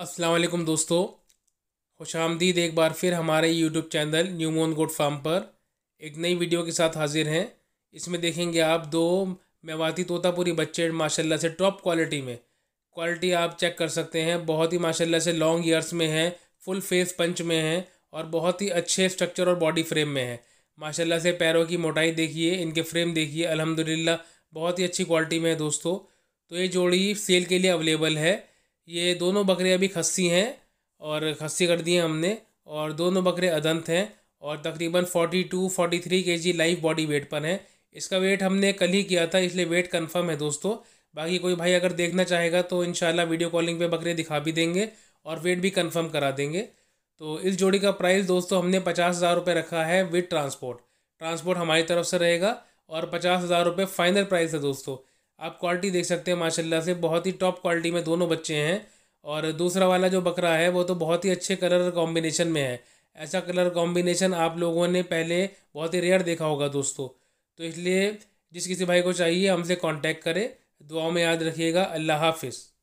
असलकुम दोस्तों खुश आमदीद एक बार फिर हमारे यूट्यूब चैनल न्यू मोन गोड फार्म पर एक नई वीडियो के साथ हाजिर हैं इसमें देखेंगे आप दो मेवाती तोतापुरी बच्चे माशाल्लाह से टॉप क्वालिटी में क्वालिटी आप चेक कर सकते हैं बहुत ही माशाल्लाह से लॉन्ग ईयर्स में हैं फुल फेस पंच में हैं और बहुत ही अच्छे स्ट्रक्चर और बॉडी फ्रेम में है माशाला से पैरों की मोटाई देखिए इनके फ्रेम देखिए अलहमदिल्ला बहुत ही अच्छी क्वालिटी में है दोस्तों तो ये जोड़ी सेल के लिए अवेलेबल है ये दोनों बकरे अभी खस्सी हैं और खस्सी कर दी है हमने और दोनों बकरे अदंत हैं और तकरीबन फोर्टी टू फोर्टी थ्री के जी लाइव बॉडी वेट पर हैं इसका वेट हमने कल ही किया था इसलिए वेट कंफर्म है दोस्तों बाकी कोई भाई अगर देखना चाहेगा तो इन वीडियो कॉलिंग पे बकरे दिखा भी देंगे और वेट भी कंफर्म करा देंगे तो इस जोड़ी का प्राइस दोस्तों हमने पचास हज़ार रुपये रखा है विद ट्रांसपोर्ट ट्रांसपोर्ट हमारी तरफ से रहेगा और पचास हज़ार रुपये फाइनल प्राइस है दोस्तों आप क्वालिटी देख सकते हैं माशाल्लाह से बहुत ही टॉप क्वालिटी में दोनों बच्चे हैं और दूसरा वाला जो बकरा है वो तो बहुत ही अच्छे कलर कॉम्बिनेशन में है ऐसा कलर कॉम्बिनेशन आप लोगों ने पहले बहुत ही रेयर देखा होगा दोस्तों तो इसलिए जिस किसी भाई को चाहिए हमसे कॉन्टैक्ट करें दुआओं में याद रखिएगा अल्लाह हाफिज़